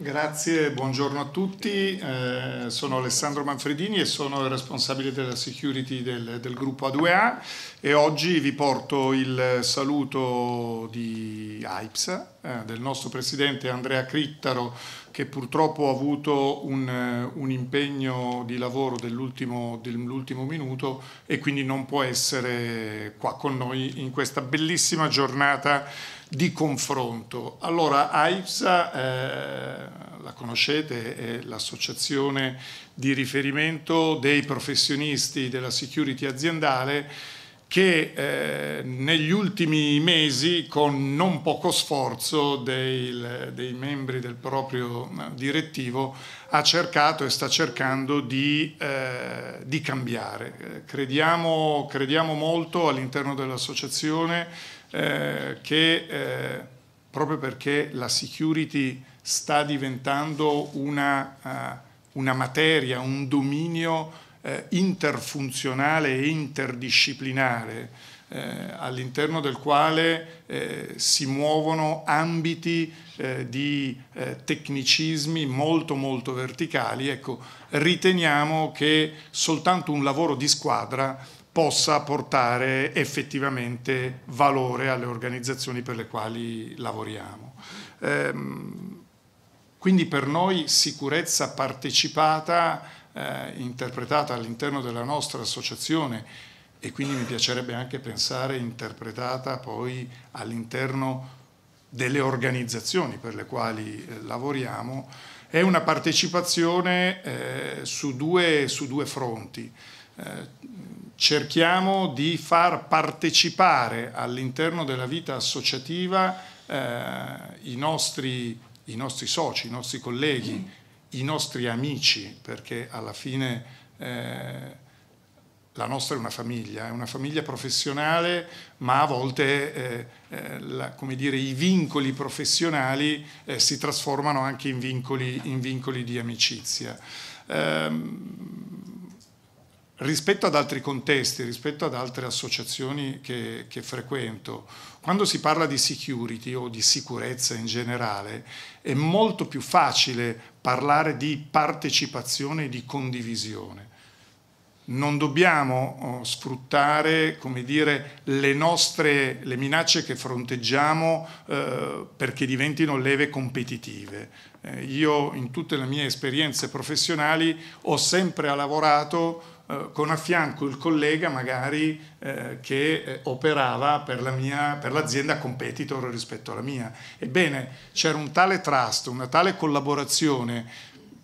Grazie, buongiorno a tutti. Eh, sono Alessandro Manfredini e sono il responsabile della security del, del, gruppo A2A e oggi vi porto il saluto di AIPS, eh, del nostro presidente Andrea Crittaro che purtroppo ha avuto un, eh, un impegno di lavoro dell'ultimo, dell'ultimo minuto e quindi non può essere qua con noi in questa bellissima giornata di confronto. Allora, AIPSA, eh, la conoscete, è l'associazione di riferimento dei professionisti della security aziendale che eh, negli ultimi mesi, con non poco sforzo dei, dei, membri del proprio eh, direttivo, ha cercato e sta cercando di, eh, di cambiare. Eh, crediamo, crediamo molto all'interno dell'associazione eh, che eh, proprio perché la security sta diventando una, una materia, un dominio eh, interfunzionale e interdisciplinare eh, all'interno del quale eh, si muovono ambiti eh, di eh, tecnicismi molto molto verticali, ecco, riteniamo che soltanto un lavoro di squadra possa portare effettivamente valore alle organizzazioni per le quali lavoriamo. Ehm, quindi per noi sicurezza partecipata eh, interpretata all'interno della nostra associazione e quindi mi piacerebbe anche pensare interpretata poi all'interno delle organizzazioni per le quali eh, lavoriamo, è una partecipazione eh, su, due, su, due, fronti. Eh, cerchiamo di far partecipare all'interno della vita associativa eh, i nostri i nostri soci, i nostri colleghi, i nostri amici, perché alla fine eh, la nostra è una famiglia, è una famiglia professionale, ma a volte eh, eh la, dire, i vincoli professionali eh, si trasformano anche in vincoli, in vincoli di amicizia. Um, rispetto ad altri contesti, rispetto ad altre associazioni che, che, frequento, quando si parla di security o di sicurezza in generale, è molto più facile parlare di partecipazione e di condivisione non dobbiamo oh, sfruttare dire, le, nostre, le minacce che fronteggiamo eh, perché diventino leve competitive. Eh, io in tutte le mie esperienze professionali ho sempre lavorato eh, con a fianco il collega magari eh, che eh, operava per, l'azienda competitor rispetto alla mia. Ebbene, c'era un tale trust, una tale collaborazione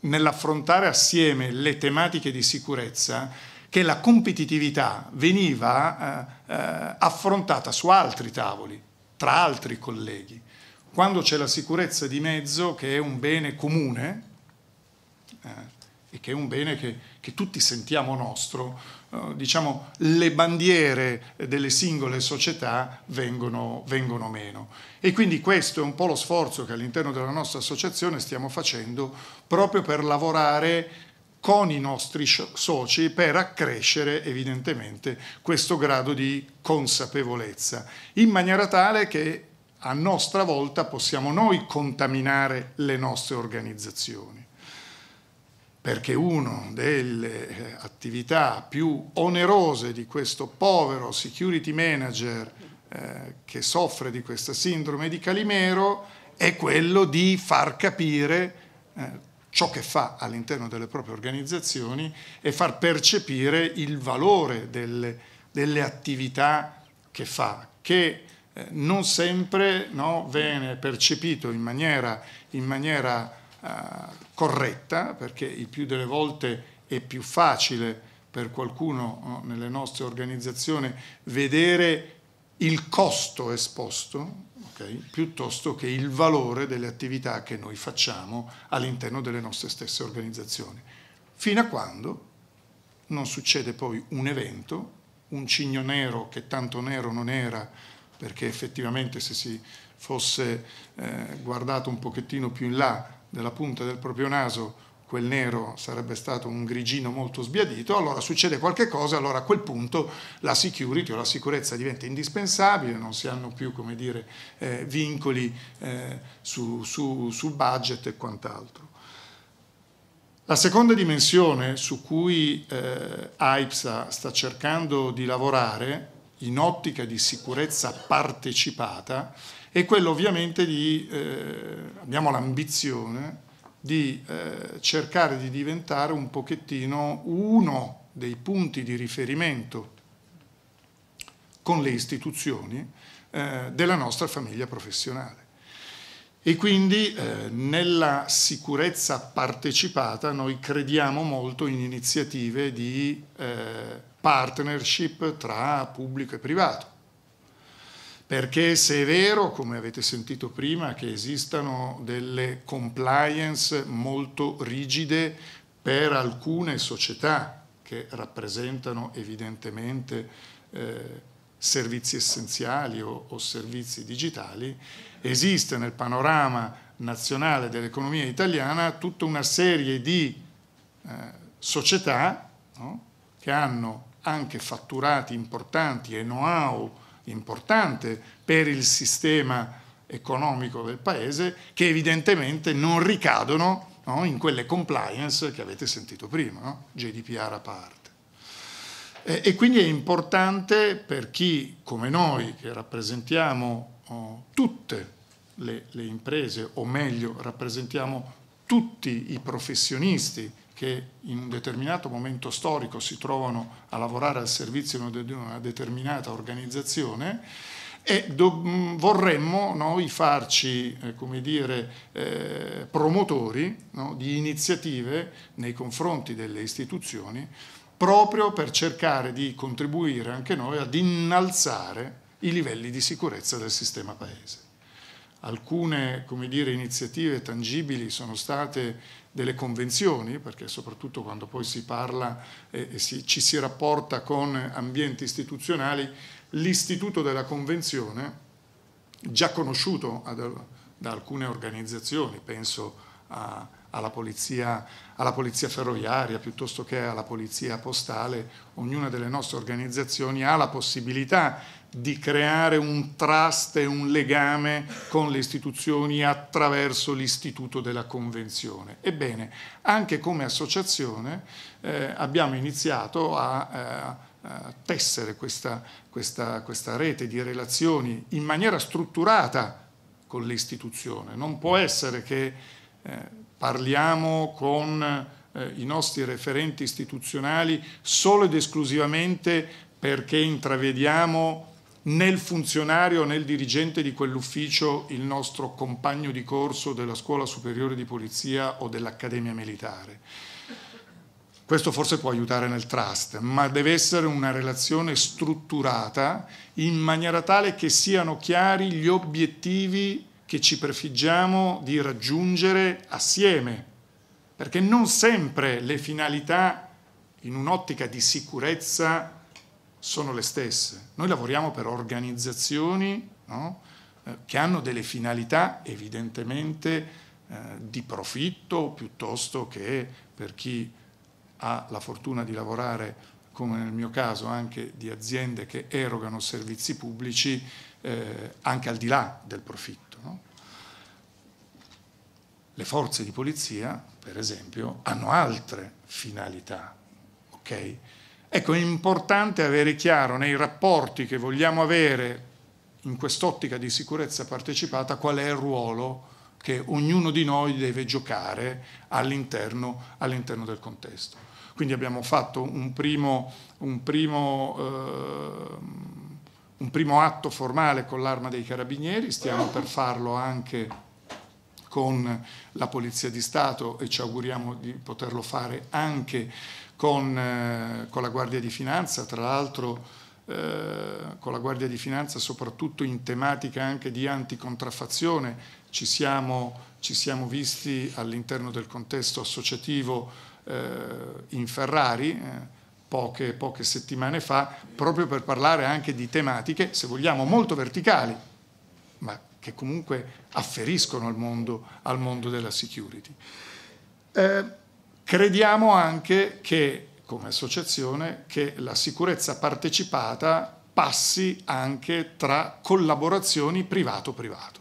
nell'affrontare assieme le tematiche di sicurezza che la competitività veniva eh, eh, affrontata su altri tavoli, tra altri colleghi. Quando c'è la sicurezza di mezzo, che è un bene comune, eh, e che è un bene che, che tutti sentiamo nostro, eh, diciamo, le bandiere delle singole società vengono, vengono, meno. E quindi questo è un po' lo sforzo che all'interno della nostra associazione stiamo facendo proprio per lavorare con i nostri soci per accrescere evidentemente questo grado di consapevolezza, in maniera tale che a nostra volta possiamo noi contaminare le nostre organizzazioni. Perché una delle eh, attività più onerose di questo povero security manager eh, che soffre di questa sindrome di Calimero è quello di far capire eh, ciò che fa all'interno delle proprie organizzazioni e far percepire il valore delle, delle attività che fa, che eh, non sempre no, viene percepito in maniera, in maniera eh, corretta, perché il più delle volte è più facile per qualcuno no, nelle nostre organizzazioni vedere il costo esposto okay, piuttosto che il valore delle attività che noi facciamo all'interno delle nostre stesse organizzazioni, fino a quando non succede poi un evento, un cigno nero che tanto nero non era, perché effettivamente se si fosse eh, guardato un pochettino più in là della punta del proprio naso quel nero sarebbe stato un grigino molto sbiadito, allora succede qualche cosa, allora a quel punto la security o la sicurezza diventa indispensabile, non si hanno più come dire, eh, vincoli eh, su, su, su budget e quant'altro. La seconda dimensione su cui eh, AIPSA sta cercando di lavorare in ottica di sicurezza partecipata è quella ovviamente di, eh, abbiamo l'ambizione, di eh, cercare di diventare un pochettino uno dei punti di riferimento con le istituzioni eh, della nostra famiglia professionale. E quindi eh, nella sicurezza partecipata noi crediamo molto in iniziative di eh, partnership tra pubblico e privato perché se è vero, come avete sentito prima, che esistano delle compliance molto rigide per alcune società che rappresentano evidentemente eh, servizi essenziali o, o servizi digitali, esiste nel panorama nazionale dell'economia italiana tutta una serie di eh, società no? che hanno anche fatturati importanti e know-how importante per il sistema economico del Paese che evidentemente non ricadono no, in quelle compliance che avete sentito prima, no? GDPR a parte. E, e, quindi è importante per chi come noi che rappresentiamo oh, tutte le, le imprese o meglio rappresentiamo tutti i professionisti che in un determinato momento storico si trovano a lavorare al servizio di una determinata organizzazione e mm, vorremmo noi farci eh, dire, eh, promotori no, di iniziative nei confronti delle istituzioni proprio per cercare di contribuire anche noi ad innalzare i livelli di sicurezza del sistema paese. Alcune dire, iniziative tangibili sono state delle convenzioni, perché soprattutto quando poi si parla e, e si, ci si rapporta con ambienti istituzionali, l'istituto della convenzione, già conosciuto ad, da alcune organizzazioni, penso a alla polizia, alla polizia, ferroviaria piuttosto che alla polizia postale, ognuna delle nostre organizzazioni ha la possibilità di creare un trust e un legame con le istituzioni attraverso l'istituto della convenzione. Ebbene, anche come associazione eh, abbiamo iniziato a... Eh, tessere questa, questa, questa, rete di relazioni in maniera strutturata con l'istituzione. Non può essere che eh, parliamo con eh, i nostri referenti istituzionali solo ed esclusivamente perché intravediamo nel funzionario, nel dirigente di quell'ufficio, il nostro compagno di corso della scuola superiore di polizia o dell'accademia militare. Questo forse può aiutare nel trust, ma deve essere una relazione strutturata in maniera tale che siano chiari gli obiettivi che ci prefiggiamo di raggiungere assieme, perché non sempre le finalità in un'ottica di sicurezza sono le stesse. Noi lavoriamo per organizzazioni no? Eh, che hanno delle finalità evidentemente eh, di profitto piuttosto che per chi ha la fortuna di lavorare, come nel mio caso, anche di aziende che erogano servizi pubblici eh, anche al di là del profitto. Le forze di polizia, per esempio, hanno altre finalità. Okay? Ecco, è importante avere chiaro nei rapporti che vogliamo avere in quest'ottica di sicurezza partecipata qual è il ruolo che ognuno di noi deve giocare all'interno, all del contesto. Quindi abbiamo fatto un primo, un primo, eh, un primo atto formale con l'arma dei carabinieri, stiamo per farlo anche con la Polizia di Stato e ci auguriamo di poterlo fare anche con, eh, con la Guardia di Finanza, tra l'altro eh, con la Guardia di Finanza soprattutto in tematica anche di anticontraffazione, ci siamo, ci siamo visti all'interno del contesto associativo eh, in Ferrari. Eh, poche, poche, settimane fa, proprio per parlare anche di tematiche, se vogliamo, molto verticali, ma che comunque afferiscono al mondo, al mondo della security. Eh, crediamo anche che, come associazione, che la sicurezza partecipata passi anche tra collaborazioni privato-privato.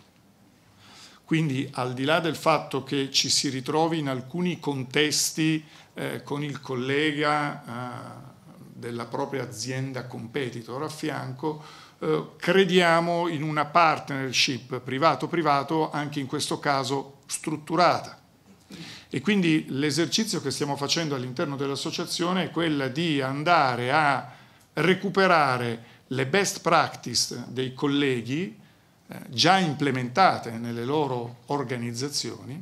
Quindi al di là del fatto che ci si ritrovi in alcuni contesti eh, con il collega eh, della propria azienda competitor a fianco, eh, crediamo in una partnership privato-privato anche in questo caso strutturata. E quindi l'esercizio che stiamo facendo all'interno dell'associazione è quella di andare a recuperare le best practice dei colleghi eh, già implementate nelle loro organizzazioni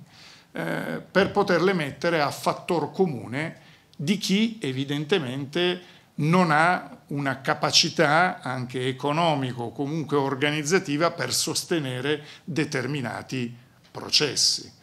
eh, per poterle mettere a fattor comune di chi evidentemente non ha una capacità anche economica o comunque organizzativa per sostenere determinati processi.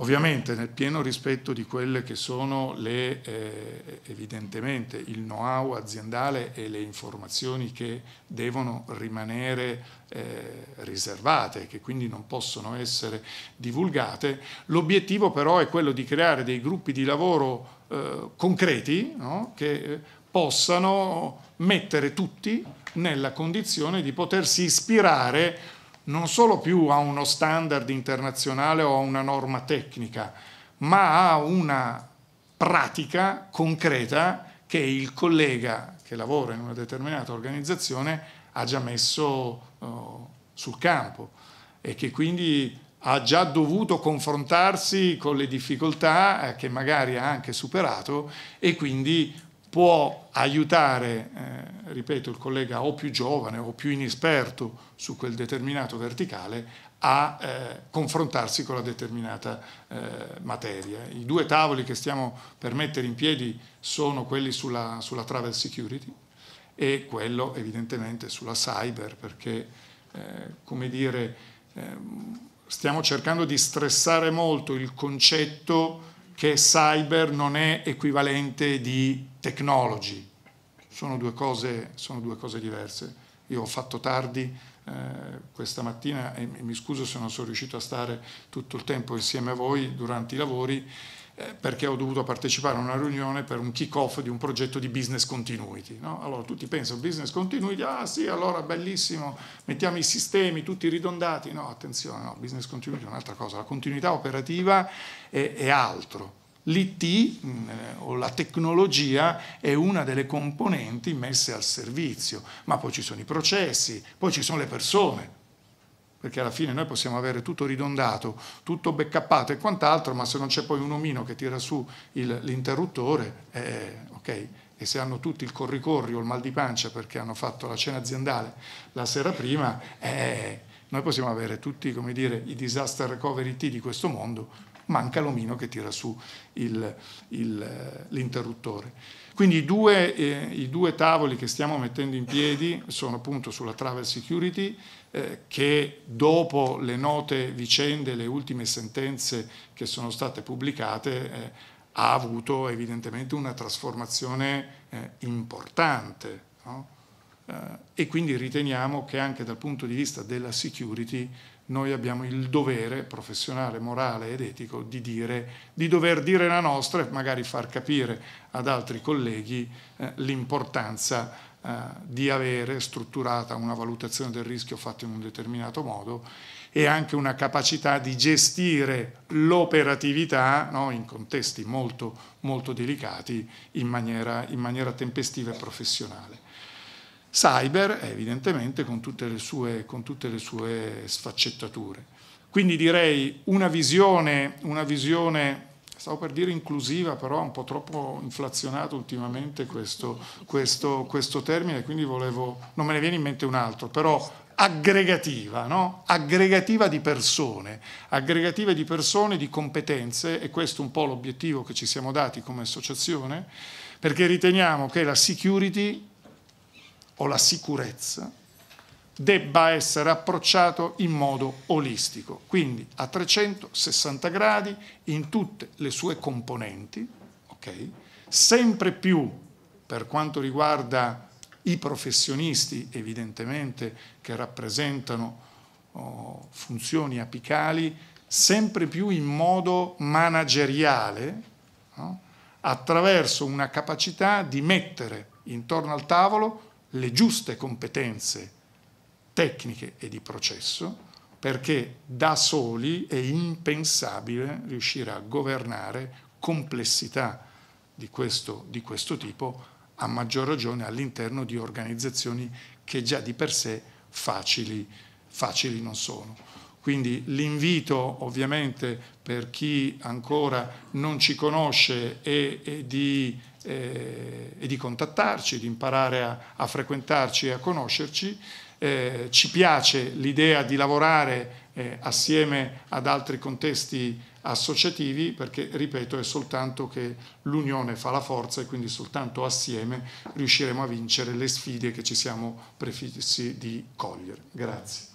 Ovviamente nel pieno rispetto di quelle che sono le, eh, evidentemente il know-how aziendale e le informazioni che devono rimanere eh, riservate, che quindi non possono essere divulgate, l'obiettivo però è quello di creare dei gruppi di lavoro eh, concreti no? che eh, possano mettere tutti nella condizione di potersi ispirare non solo più a uno standard internazionale o a una norma tecnica, ma a una pratica concreta che il collega che lavora in una determinata organizzazione ha già messo uh, sul campo e che quindi ha già dovuto confrontarsi con le difficoltà eh, che magari ha anche superato e quindi può aiutare, eh, ripeto, il collega o più giovane o più inesperto su quel determinato verticale a eh, confrontarsi con la determinata eh, materia. I due tavoli che stiamo per mettere in piedi sono quelli sulla, sulla travel security e quello evidentemente sulla cyber perché, eh, come dire, ehm, stiamo cercando di stressare molto il concetto che cyber non è equivalente di technology, sono due cose, sono due cose diverse. Io ho fatto tardi eh, questa mattina e mi scuso se non sono riuscito a stare tutto il tempo insieme a voi durante i lavori eh, perché ho dovuto partecipare a una riunione per un kick-off di un progetto di business continuity. No? Allora tutti pensano business continuity, ah sì, allora bellissimo, mettiamo i sistemi tutti ridondati. No, attenzione, no, business continuity è un'altra cosa, la continuità operativa è, è altro. L'IT mm, eh, o la tecnologia è una delle componenti messe al servizio, ma poi ci sono i processi, poi ci sono le persone, perché alla fine noi possiamo avere tutto ridondato, tutto backuppato e quant'altro, ma se non c'è poi un omino che tira su l'interruttore, eh, ok, e se hanno tutti il corricorri o il mal di pancia perché hanno fatto la cena aziendale la sera prima, eh, noi possiamo avere tutti dire, i disaster recovery T di questo mondo, manca l'omino che tira su eh, l'interruttore. Quindi i due, eh, i due, tavoli che stiamo mettendo in piedi sono appunto sulla travel security, eh, che dopo le note vicende, le ultime sentenze che sono state pubblicate, eh, ha avuto evidentemente una trasformazione eh, importante. No? Eh, e quindi riteniamo che anche dal punto di vista della security noi abbiamo il dovere professionale, morale ed etico di, dire, di dover dire la nostra e magari far capire ad altri colleghi eh, l'importanza eh, di avere strutturata una valutazione del rischio fatta in un determinato modo e anche una capacità di gestire l'operatività no, in contesti molto, molto delicati in maniera, in maniera tempestiva e professionale cyber, evidentemente con tutte, sue, con tutte le sue, sfaccettature. Quindi direi una visione, una visione, stavo per dire inclusiva, però un po' troppo inflazionato ultimamente questo, questo, questo termine, quindi volevo, non me ne viene in mente un altro, però aggregativa, no? aggregativa di persone, aggregativa di persone, di competenze, e questo è un po' l'obiettivo che ci siamo dati come associazione, perché riteniamo che la security o la sicurezza debba essere approcciato in modo olistico, quindi a 360 gradi in tutte le sue componenti, okay? sempre più per quanto riguarda i professionisti evidentemente che rappresentano oh, funzioni apicali, sempre più in modo manageriale, no? attraverso una capacità di mettere intorno al tavolo le giuste competenze tecniche e di processo, perché da soli è impensabile riuscire a governare complessità di questo, di questo tipo, a maggior ragione all'interno di organizzazioni che già di per sé facili, facili non sono. Quindi l'invito ovviamente per chi ancora non ci conosce è, è di eh, e di contattarci, di imparare a, a frequentarci e a conoscerci. Eh, ci piace l'idea di lavorare eh, assieme ad altri contesti associativi perché, ripeto, è soltanto che l'unione fa la forza e quindi soltanto assieme riusciremo a vincere le sfide che ci siamo prefissi di cogliere. Grazie.